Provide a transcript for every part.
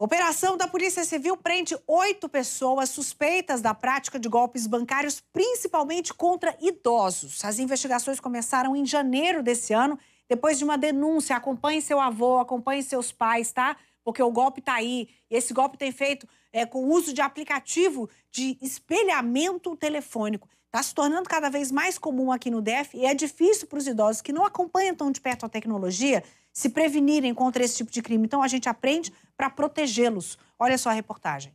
Operação da Polícia Civil prende oito pessoas suspeitas da prática de golpes bancários, principalmente contra idosos. As investigações começaram em janeiro desse ano depois de uma denúncia, acompanhe seu avô, acompanhe seus pais, tá? Porque o golpe está aí. E esse golpe tem feito é, com o uso de aplicativo de espelhamento telefônico. Está se tornando cada vez mais comum aqui no DF e é difícil para os idosos que não acompanham tão de perto a tecnologia se prevenirem contra esse tipo de crime. Então a gente aprende para protegê-los. Olha só a reportagem.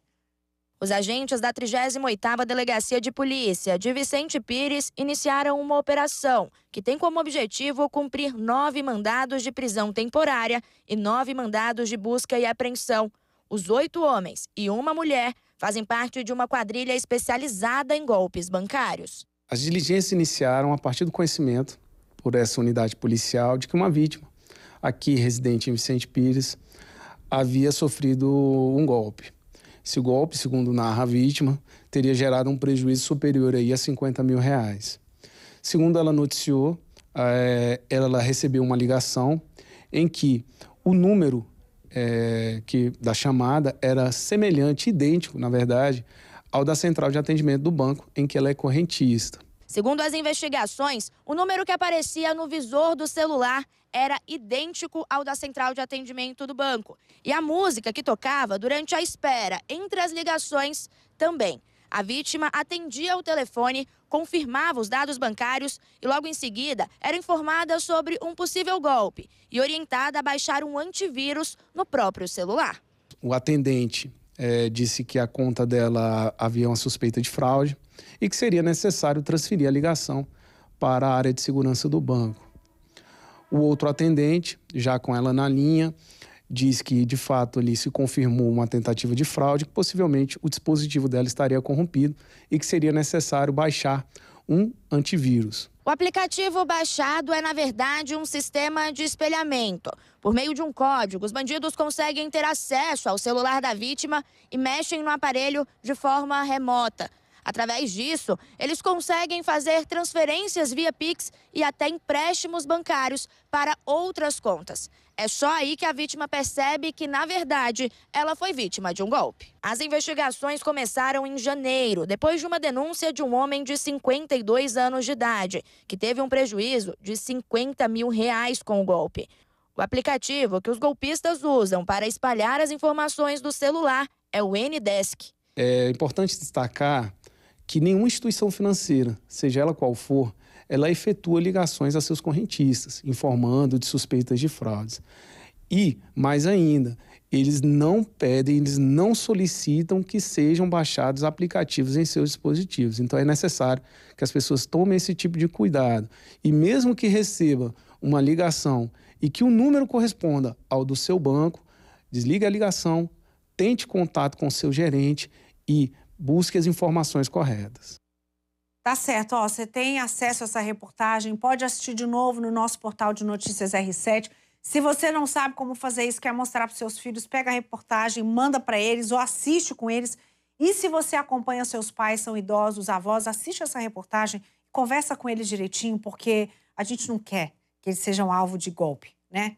Os agentes da 38ª Delegacia de Polícia de Vicente Pires iniciaram uma operação que tem como objetivo cumprir nove mandados de prisão temporária e nove mandados de busca e apreensão. Os oito homens e uma mulher fazem parte de uma quadrilha especializada em golpes bancários. As diligências iniciaram a partir do conhecimento por essa unidade policial de que uma vítima, aqui residente em Vicente Pires, havia sofrido um golpe. Esse golpe, segundo narra a vítima, teria gerado um prejuízo superior aí a 50 mil reais. Segundo ela noticiou, eh, ela recebeu uma ligação em que o número é, que da chamada era semelhante, idêntico, na verdade, ao da central de atendimento do banco em que ela é correntista. Segundo as investigações, o número que aparecia no visor do celular era idêntico ao da central de atendimento do banco. E a música que tocava durante a espera entre as ligações também. A vítima atendia o telefone, confirmava os dados bancários e, logo em seguida, era informada sobre um possível golpe e orientada a baixar um antivírus no próprio celular. O atendente é, disse que a conta dela havia uma suspeita de fraude e que seria necessário transferir a ligação para a área de segurança do banco. O outro atendente, já com ela na linha, diz que de fato ali se confirmou uma tentativa de fraude, que possivelmente o dispositivo dela estaria corrompido e que seria necessário baixar um antivírus. O aplicativo baixado é, na verdade, um sistema de espelhamento. Por meio de um código, os bandidos conseguem ter acesso ao celular da vítima e mexem no aparelho de forma remota. Através disso, eles conseguem fazer transferências via Pix e até empréstimos bancários para outras contas. É só aí que a vítima percebe que, na verdade, ela foi vítima de um golpe. As investigações começaram em janeiro, depois de uma denúncia de um homem de 52 anos de idade, que teve um prejuízo de 50 mil reais com o golpe. O aplicativo que os golpistas usam para espalhar as informações do celular é o Ndesk. É importante destacar que nenhuma instituição financeira, seja ela qual for, ela efetua ligações a seus correntistas, informando de suspeitas de fraudes. E, mais ainda, eles não pedem, eles não solicitam que sejam baixados aplicativos em seus dispositivos. Então é necessário que as pessoas tomem esse tipo de cuidado. E mesmo que receba uma ligação e que o número corresponda ao do seu banco, desligue a ligação, tente contato com o seu gerente e busque as informações corretas. Tá certo, ó, você tem acesso a essa reportagem, pode assistir de novo no nosso portal de notícias R7. Se você não sabe como fazer isso, quer mostrar para seus filhos, pega a reportagem, manda para eles ou assiste com eles. E se você acompanha seus pais, são idosos, avós, assiste essa reportagem, conversa com eles direitinho, porque a gente não quer que eles sejam alvo de golpe, né?